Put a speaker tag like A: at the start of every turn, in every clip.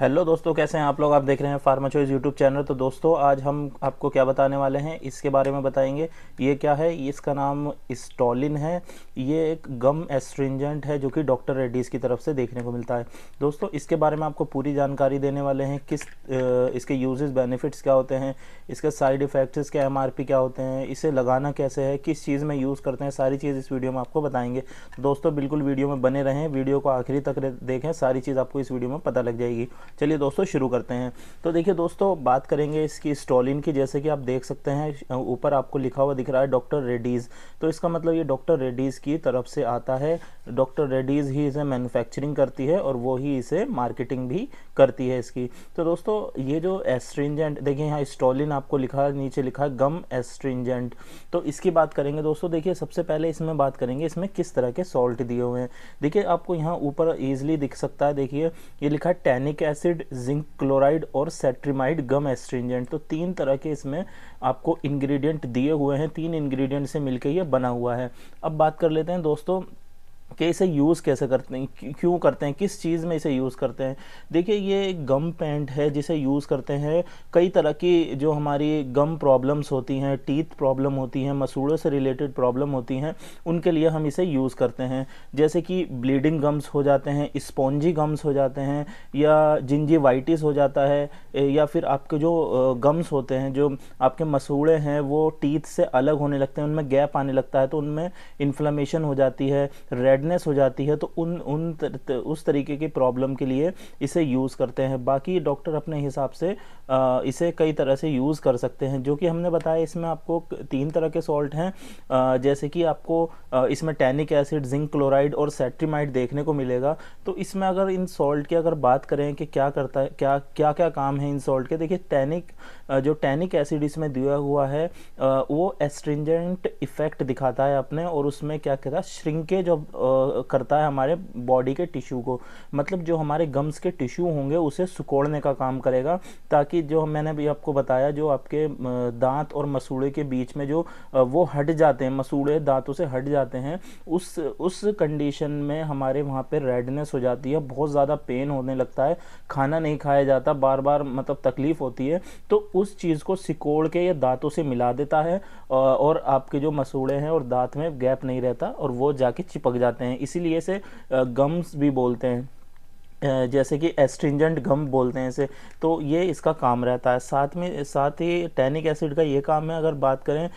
A: hello दोस्तों कैसे हैं आप लोग आप देख रहे हैं फार्माचोइज यूट्यूब चैनल तो दोस्तों आज हम आपको क्या बताने वाले हैं इसके बारे में बताएंगे ये क्या है इसका नाम स्टॉलिन है ये एक गम एस्ट्रिंजेंट है जो कि डॉक्टर रेड्डीज़ की तरफ से देखने को मिलता है दोस्तों इसके बारे में आपको पूरी जानकारी देने वाले हैं किस इसके यूजेज बेनिफिट्स क्या होते हैं इसके साइड इफ़ेक्ट्स इसके एम क्या होते हैं इसे लगाना कैसे है किस चीज़ में यूज़ करते हैं सारी चीज़ इस वीडियो में आपको बताएंगे दोस्तों बिल्कुल वीडियो में बने रहें वीडियो को आखिरी तक देखें सारी चीज़ आपको इस वीडियो में पता लग जाएगी चलिए दोस्तों शुरू करते हैं तो देखिए दोस्तों बात करेंगे इसकी स्टॉलिन की जैसे कि आप देख सकते हैं ऊपर आपको लिखा हुआ दिख रहा है डॉक्टर रेड्डीज़ तो इसका मतलब ये डॉक्टर रेड्डीज़ की तरफ से आता है डॉक्टर रेडीज ही इसे मैन्युफैक्चरिंग करती है और वो ही इसे मार्केटिंग भी करती है इसकी तो दोस्तों ये जो एस्ट्रिंजेंट देखिए यहाँ स्टॉलिन आपको लिखा नीचे लिखा है गम एस्ट्रिंजेंट तो इसकी बात करेंगे दोस्तों देखिए सबसे पहले इसमें बात करेंगे इसमें किस तरह के सॉल्ट दिए हुए हैं देखिए आपको यहाँ ऊपर ईजिली दिख सकता है देखिए ये लिखा है टैनिक एसिड जिंक क्लोराइड और सेट्रीमाइड गम एस्ट्रिंजेंट तो तीन तरह के इसमें आपको इन्ग्रीडियंट दिए हुए हैं तीन इन्ग्रीडियंट से मिलकर ये बना हुआ है अब बात कर लेते हैं दोस्तों कि इसे यूज़ कैसे करते हैं क्यों करते हैं किस चीज़ में इसे यूज़ करते हैं देखिए ये गम पेंट है जिसे यूज़ करते हैं कई तरह की जो हमारी गम प्रॉब्लम्स होती हैं टीथ प्रॉब्लम होती हैं मसूड़ों से रिलेटेड प्रॉब्लम होती हैं उनके लिए हम इसे यूज़ करते हैं जैसे कि ब्लीडिंग गम्स हो जाते हैं स्पॉन्जी गम्स हो जाते हैं या वाइटिस हो जाता है या फिर आपके जो गम्स होते हैं जो आपके मसूड़े हैं वो टीथ से अलग होने लगते हैं उनमें गैप आने लगता है तो उनमें इन्फ्लामेशन हो जाती है रेड रेडनेस हो जाती है तो उन उन तर, उस तरीके की प्रॉब्लम के लिए इसे यूज़ करते हैं बाकी डॉक्टर अपने हिसाब से आ, इसे कई तरह से यूज़ कर सकते हैं जो कि हमने बताया इसमें आपको तीन तरह के सॉल्ट हैं आ, जैसे कि आपको आ, इसमें टैनिक एसिड जिंक क्लोराइड और सेट्रीमाइड देखने को मिलेगा तो इसमें अगर इन सॉल्ट की अगर बात करें कि क्या करता है क्या क्या क्या काम है इन सॉल्ट के देखिए टैनिक जो टैनिक एसिड इसमें दिया हुआ है वो एस्ट्रिंजेंट इफेक्ट दिखाता है अपने और उसमें क्या कहता है श्रिंकेज ऑफ करता है हमारे बॉडी के टिश्यू को मतलब जो हमारे गम्स के टिश्यू होंगे उसे सुकोड़ने का काम करेगा ताकि जो मैंने भी आपको बताया जो आपके दांत और मसूड़े के बीच में जो वो हट जाते हैं मसूड़े दांतों से हट जाते हैं उस उस कंडीशन में हमारे वहाँ पर रेडनेस हो जाती है बहुत ज़्यादा पेन होने लगता है खाना नहीं खाया जाता बार बार मतलब तकलीफ़ होती है तो उस चीज़ को सिकोड़ के या दांतों से मिला देता है और आपके जो मसूड़े हैं और दांत में गैप नहीं रहता और वो जाके चिपक जाते जाते हैं इसीलिए इसे गम्स भी बोलते हैं जैसे कि एस्ट्रिंजेंट गम बोलते हैं इसे तो ये इसका काम रहता है साथ में साथ ही टैनिक एसिड का ये काम है अगर बात करें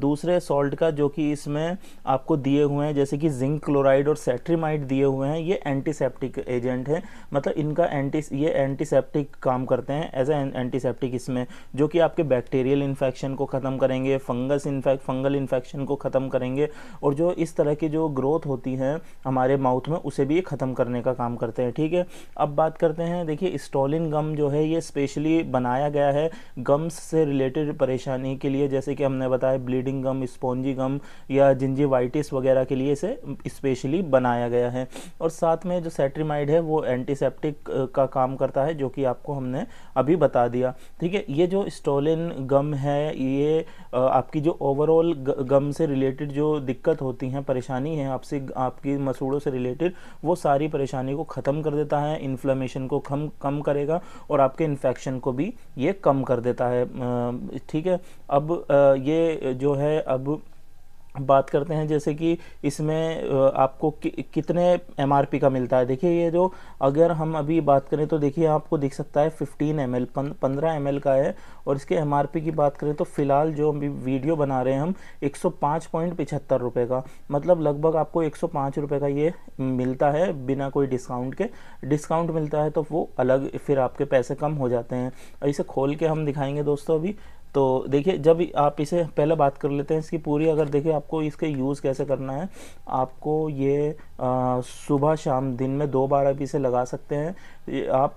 A: दूसरे सॉल्ट का जो कि इसमें आपको दिए हुए हैं जैसे कि जिंक क्लोराइड और सेट्रीमाइड दिए हुए हैं ये एंटीसेप्टिक एजेंट हैं मतलब इनका एंटी ये एंटीसेप्टिक काम करते हैं एज ए एंटीसेप्टिक इसमें जो कि आपके बैक्टीरियल इन्फेक्शन को ख़त्म करेंगे फंगस इन्फेक्ट फंगल इन्फेक्शन को ख़त्म करेंगे और जो इस तरह की जो ग्रोथ होती है हमारे माउथ में उसे भी ये ख़त्म करने का काम करते हैं ठीक है अब बात करते हैं देखिए स्टॉलिन गम जो है ये स्पेशली बनाया गया है गम्स से रिलेटेड परेशानी के लिए जैसे कि हमने बताया ब्लीडिंग गम स्पॉन्जी गम या जिंजीवाइटिस वगैरह के लिए इसे स्पेशली बनाया गया है और साथ में जो सेट्रीमाइड है वो एंटीसेप्टिक का काम करता है जो कि आपको हमने अभी बता दिया ठीक है ये जो स्टॉलिन गम है ये आपकी जो ओवरऑल गम से रिलेटेड जो दिक्कत होती हैं परेशानी है आपसे आपकी मसूड़ों से रिलेटेड वो सारी परेशानी को ख़त्म कर कर देता है इन्फ्लेमेशन को कम कम करेगा और आपके इन्फेक्शन को भी ये कम कर देता है ठीक है अब ये जो है अब बात करते हैं जैसे कि इसमें आपको कि, कितने एम का मिलता है देखिए ये जो अगर हम अभी बात करें तो देखिए आपको दिख सकता है 15 एम एल पंद्रह एम का है और इसके एम की बात करें तो फ़िलहाल जो अभी वीडियो बना रहे हैं हम एक सौ रुपये का मतलब लगभग आपको एक सौ रुपए का ये मिलता है बिना कोई डिस्काउंट के डिस्काउंट मिलता है तो वो अलग फिर आपके पैसे कम हो जाते हैं इसे खोल के हम दिखाएंगे दोस्तों अभी तो देखिए जब आप इसे पहले बात कर लेते हैं इसकी पूरी अगर देखिए आपको इसके यूज़ कैसे करना है आपको ये सुबह शाम दिन में दो बार आप इसे लगा सकते हैं आप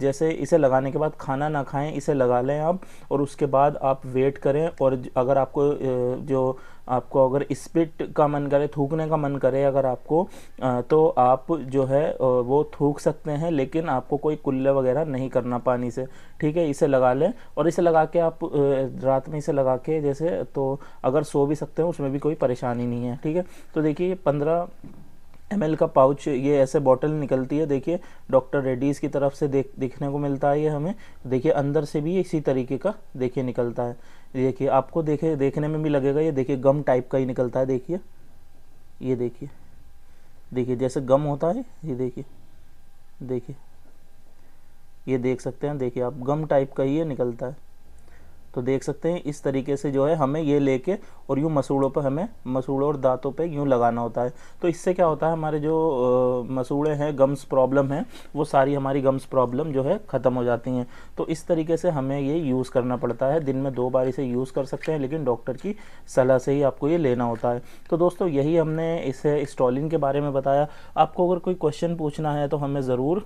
A: जैसे इसे लगाने के बाद खाना ना खाएं इसे लगा लें आप और उसके बाद आप वेट करें और अगर आपको जो आपको अगर स्पिट का मन करे थूकने का मन करे अगर आपको तो आप जो है वो थूक सकते हैं लेकिन आपको कोई कुल्ले वगैरह नहीं करना पानी से ठीक है इसे लगा लें और इसे लगा के आप रात में इसे लगा के जैसे तो अगर सो भी सकते हैं उसमें भी कोई परेशानी नहीं है ठीक है तो देखिए पंद्रह एम का पाउच ये ऐसे बॉटल निकलती है देखिए डॉक्टर रेड्डीज़ की तरफ से देख देखने को मिलता है ये हमें देखिए अंदर से भी इसी तरीके का देखिए निकलता है देखिए आपको देखे देखने में भी लगेगा ये देखिए गम टाइप का ही निकलता है देखिए ये देखिए देखिए जैसे गम होता है ये देखिए देखिए ये देख सकते हैं देखिए आप गम टाइप का ही ये निकलता है तो देख सकते हैं इस तरीके से जो है हमें ये लेके और यूँ मसूड़ों पर हमें मसूड़ों और दांतों पे यूँ लगाना होता है तो इससे क्या होता है हमारे जो मसूड़े हैं गम्स प्रॉब्लम है वो सारी हमारी गम्स प्रॉब्लम जो है ख़त्म हो जाती हैं तो इस तरीके से हमें ये यूज़ करना पड़ता है दिन में दो बार इसे यूज़ कर सकते हैं लेकिन डॉक्टर की सलाह से ही आपको ये लेना होता है तो दोस्तों यही हमने इसे स्टॉलिन के बारे में बताया आपको अगर कोई क्वेश्चन पूछना है तो हमें ज़रूर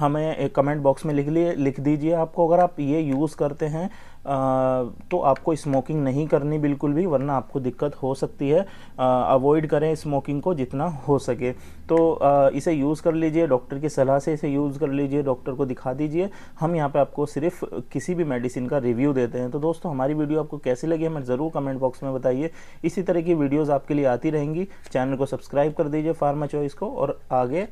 A: हमें एक कमेंट बॉक्स में लिख लिए लिख दीजिए आपको अगर आप ये यूज़ करते हैं आ, तो आपको स्मोकिंग नहीं करनी बिल्कुल भी वरना आपको दिक्कत हो सकती है अवॉइड करें स्मोकिंग को जितना हो सके तो आ, इसे यूज़ कर लीजिए डॉक्टर की सलाह से इसे यूज़ कर लीजिए डॉक्टर को दिखा दीजिए हम यहाँ पे आपको सिर्फ किसी भी मेडिसिन का रिव्यू देते हैं तो दोस्तों हमारी वीडियो आपको कैसी लगी हमें ज़रूर कमेंट बॉक्स में बताइए इसी तरह की वीडियोज़ आपके लिए आती रहेंगी चैनल को सब्सक्राइब कर दीजिए फार्मा चॉइस को और आगे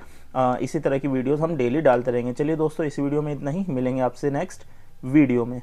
A: इसी तरह की वीडियोस हम डेली डालते रहेंगे चलिए दोस्तों इस वीडियो में इतना ही मिलेंगे आपसे नेक्स्ट वीडियो में